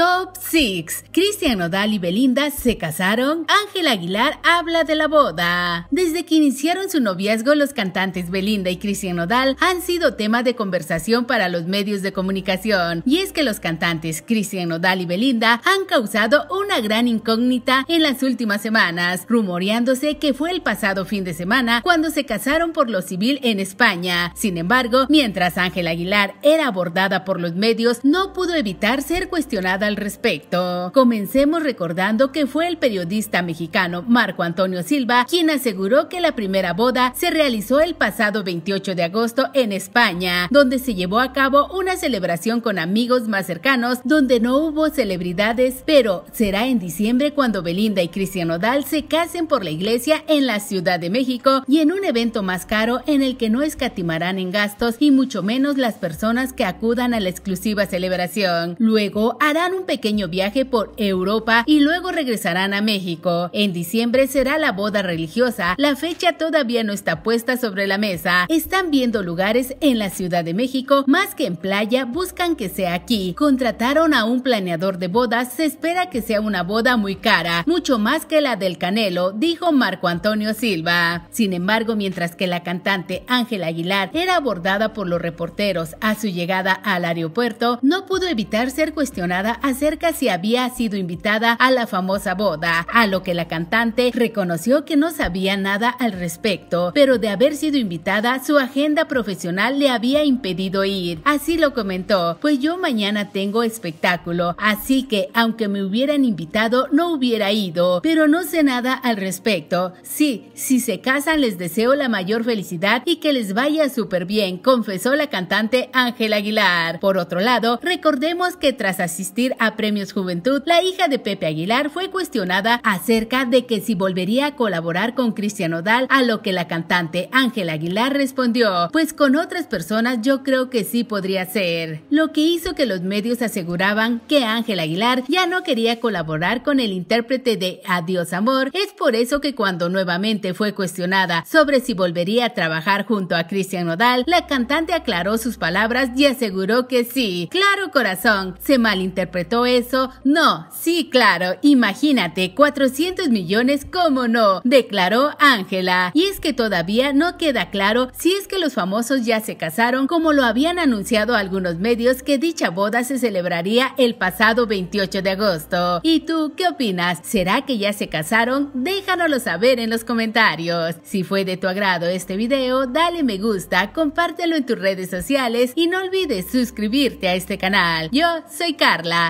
Top 6. Cristian Nodal y Belinda se casaron. Ángel Aguilar habla de la boda. Desde que iniciaron su noviazgo, los cantantes Belinda y Cristian Nodal han sido tema de conversación para los medios de comunicación. Y es que los cantantes Cristian Nodal y Belinda han causado una gran incógnita en las últimas semanas, rumoreándose que fue el pasado fin de semana cuando se casaron por lo civil en España. Sin embargo, mientras Ángel Aguilar era abordada por los medios, no pudo evitar ser cuestionada respecto. Comencemos recordando que fue el periodista mexicano Marco Antonio Silva quien aseguró que la primera boda se realizó el pasado 28 de agosto en España, donde se llevó a cabo una celebración con amigos más cercanos, donde no hubo celebridades, pero será en diciembre cuando Belinda y Cristian Odal se casen por la iglesia en la Ciudad de México y en un evento más caro en el que no escatimarán en gastos y mucho menos las personas que acudan a la exclusiva celebración. Luego harán un pequeño viaje por Europa y luego regresarán a México. En diciembre será la boda religiosa. La fecha todavía no está puesta sobre la mesa. Están viendo lugares en la Ciudad de México más que en playa, buscan que sea aquí. Contrataron a un planeador de bodas, se espera que sea una boda muy cara, mucho más que la del Canelo, dijo Marco Antonio Silva. Sin embargo, mientras que la cantante Ángela Aguilar era abordada por los reporteros a su llegada al aeropuerto, no pudo evitar ser cuestionada acerca si había sido invitada a la famosa boda, a lo que la cantante reconoció que no sabía nada al respecto, pero de haber sido invitada, su agenda profesional le había impedido ir. Así lo comentó, pues yo mañana tengo espectáculo, así que aunque me hubieran invitado no hubiera ido, pero no sé nada al respecto. Sí, si se casan les deseo la mayor felicidad y que les vaya súper bien, confesó la cantante Ángela Aguilar. Por otro lado, recordemos que tras asistir a Premios Juventud, la hija de Pepe Aguilar fue cuestionada acerca de que si volvería a colaborar con Cristian Odal, a lo que la cantante Ángela Aguilar respondió, pues con otras personas yo creo que sí podría ser, lo que hizo que los medios aseguraban que Ángela Aguilar ya no quería colaborar con el intérprete de Adiós Amor, es por eso que cuando nuevamente fue cuestionada sobre si volvería a trabajar junto a Cristian Odal, la cantante aclaró sus palabras y aseguró que sí, claro corazón, se malinterpretó todo eso? No, sí, claro, imagínate, 400 millones, ¿cómo no? Declaró Ángela. Y es que todavía no queda claro si es que los famosos ya se casaron como lo habían anunciado algunos medios que dicha boda se celebraría el pasado 28 de agosto. ¿Y tú qué opinas? ¿Será que ya se casaron? Déjanoslo saber en los comentarios. Si fue de tu agrado este video, dale me gusta, compártelo en tus redes sociales y no olvides suscribirte a este canal. Yo soy Carla.